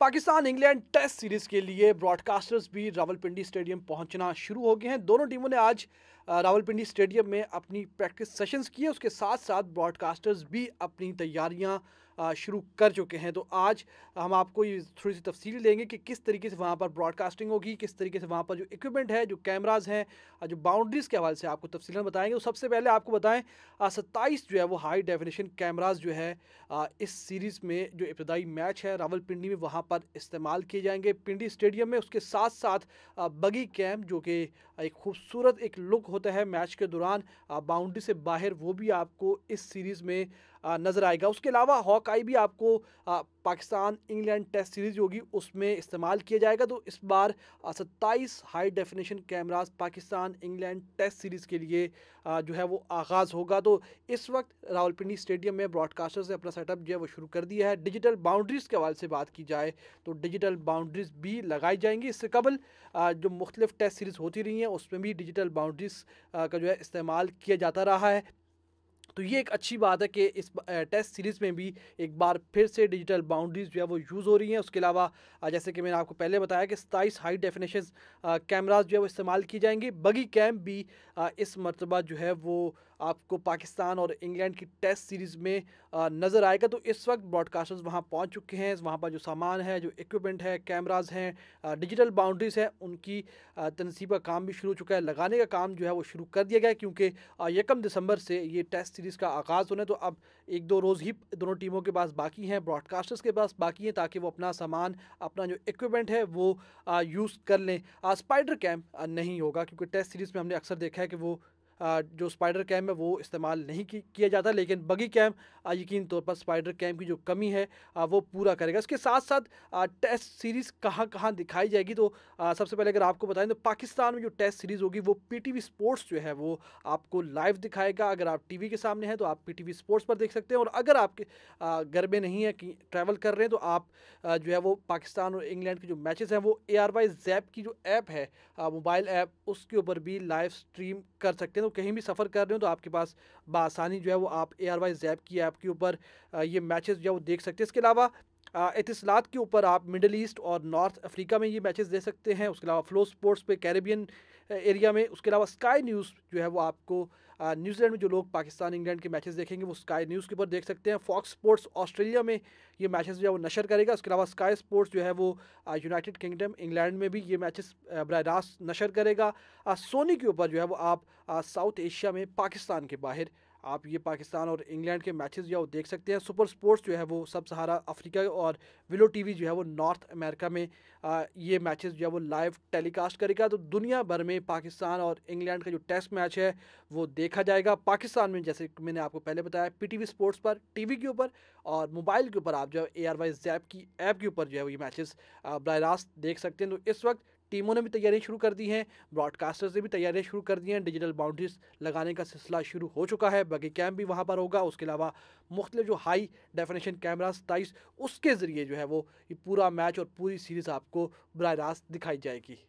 Pakistan England test series के लिए broadcasters भी रावलपिंडी स्टेडियम पहुंचना शुरू हो गए हैं दोनों टीमों ने आज रावलपिंडी स्टेडियम में अपनी प्रैक्टिस सेशंस किए उसके साथ साथ ब्रॉडकास्टर्स भी अपनी तैयारियां शुरू कर चुके हैं तो आज हम आपको ये थोड़ी सी तफसील देंगे कि किस तरीके से वहाँ पर ब्रॉडकास्टिंग होगी किस तरीके से वहाँ पर जो इक्विपमेंट है जो कैमराज हैं जो बाउंड्रीज़ के हवाले से आपको तफसीला बताएंगे तो सबसे पहले आपको बताएँ सत्ताईस जो है वो हाई डेफिनेशन कैमराज जो है इस सीरीज़ में जो इब्तदाई मैच है पिंडी में वहाँ पर इस्तेमाल किए जाएंगे पिंडी स्टेडियम में उसके साथ साथ बगी कैम्प जो कि एक खूबसूरत एक लुक होता है मैच के दौरान बाउंड्री से बाहर वो भी आपको इस सीरीज़ में नज़र आएगा उसके अलावा हॉक आई भी आपको पाकिस्तान इंग्लैंड टेस्ट सीरीज़ होगी उसमें इस्तेमाल किया जाएगा तो इस बार सत्ताईस high definition cameras Pakistan England test series के लिए जो है वो आगाज़ होगा तो इस वक्त रावलपिंडी स्टेडियम में ब्रॉडकास्टर्स ने अपना सेटअप जो है वो शुरू कर दिया है डिजिटल बाउंड्रीज़ के हवाले से बात की जाए तो डिजिटल बाउंड्रीज़ भी लगाई जाएंगी इससे कबल जो मुख्तलिफ टेस्ट सीरीज़ होती रही हैं उसमें भी डिजिटल बाउंड्रीज़ का जो है इस्तेमाल किया जाता रहा है तो ये एक अच्छी बात है कि इस टेस्ट सीरीज़ में भी एक बार फिर से डिजिटल बाउंड्रीज़ जो है वो यूज़ हो रही हैं उसके अलावा जैसे कि मैंने आपको पहले बताया कि सताईस हाई डेफिनेशन कैमराज जो है वो इस्तेमाल किए जाएंगे बगी कैम भी इस मरतबा जो है वो आपको पाकिस्तान और इंग्लैंड की टेस्ट सीरीज़ में नज़र आएगा तो इस वक्त ब्रॉडकास्टर्स वहाँ पहुँच चुके हैं वहाँ पर जो सामान है जो इक्विपमेंट है कैमराज हैं डिजिटल बाउंड्रीज़ हैं उनकी तनसीब का काम भी शुरू हो चुका है लगाने का काम जो है वो शुरू कर दिया गया है क्योंकि यकम दिसंबर से ये टेस्ट सीरीज़ का आगाज़ होना है तो अब एक दो रोज़ ही दोनों टीमों के पास बाकी हैं ब्रॉडकास्टर्स के पास बाकी हैं ताकि वो अपना सामान अपना जो इक्विपमेंट है वो यूज़ कर लें स्पाइडर कैम्प नहीं होगा क्योंकि टेस्ट सीरीज़ में हमने अक्सर देखा है कि वो जो स्पाइडर कैम है वो इस्तेमाल नहीं किया जाता लेकिन बगी कैम यकीन तौर पर स्पाइडर कैम की जो कमी है वो पूरा करेगा इसके साथ साथ टेस्ट सीरीज़ कहाँ कहाँ दिखाई जाएगी तो सबसे पहले अगर आपको बताएं तो पाकिस्तान में जो टेस्ट सीरीज़ होगी वो पीटीवी स्पोर्ट्स जो है वो आपको लाइव दिखाएगा अगर आप टीवी के सामने हैं तो आप पीटीवी स्पोर्ट्स पर देख सकते हैं और अगर आपके घर में नहीं है कि ट्रैवल कर रहे हैं तो आप जो है वो पाकिस्तान और इंग्लैंड के जो मैचेस हैं वो ए आर वाई जैप की जो ऐप है मोबाइल ऐप उसके ऊपर भी लाइव स्ट्रीम कर सकते हैं हो कहीं भी सफ़र कर रहे हो तो आपके पास बसानी जो है वो आप ए आर वाई जैप की ऐप के ऊपर ये मैचेस जो है वो देख सकते हैं इसके अलावा इतलात के ऊपर आप मिडल ईस्ट और नॉर्थ अफ्रीका में ये मैचेस दे सकते हैं उसके अलावा फ्लो स्पोर्ट्स पे कैरेबियन एरिया में उसके अलावा स्काई न्यूज़ जो है वो आपको न्यूजीलैंड में जो लोग पाकिस्तान इंग्लैंड के मैचेस देखेंगे वो स्काई न्यूज़ के ऊपर देख सकते हैं फॉक्स स्पोर्ट्स ऑस्ट्रेलिया में ये मैचेस जो है वो नशर करेगा उसके अलावा स्काई स्पोर्ट्स जो है वो यूनाइटेड किंगडम इंग्लैंड में भी ये मैचेस बर रास्त नशर करेगा सोनी के ऊपर जो है वो आप साउथ एशिया में पाकिस्तान के बाहर आप ये पाकिस्तान और इंग्लैंड के मैचेस जो है वो देख सकते हैं सुपर स्पोर्ट्स जो है वो सब सहारा अफ्रीका और विलो टीवी जो है वो नॉर्थ अमेरिका में आ, ये मैचेस जो है वो लाइव टेलीकास्ट करेगा तो दुनिया भर में पाकिस्तान और इंग्लैंड का जो टेस्ट मैच है वो देखा जाएगा पाकिस्तान में जैसे मैंने आपको पहले बताया पी स्पोर्ट्स पर टी के ऊपर और मोबाइल के ऊपर आप जो है ए आर वाई जैप की ऐप के ऊपर जो है वो ये मैचेस बरह रास्त देख सकते हैं तो इस वक्त टीमों ने भी तैयारी शुरू कर दी है ब्रॉडकास्टर्स ने भी तैयारी शुरू कर दी हैं डिजिटल बाउंड्रीज लगाने का सिलसिला शुरू हो चुका है बाकी कैम्प भी वहाँ पर होगा उसके अलावा मुख्तु जो हाई डेफिनेशन कैमरा स्टाइस उसके ज़रिए जो है वो पूरा मैच और पूरी सीरीज़ आपको बर रास्त दिखाई जाएगी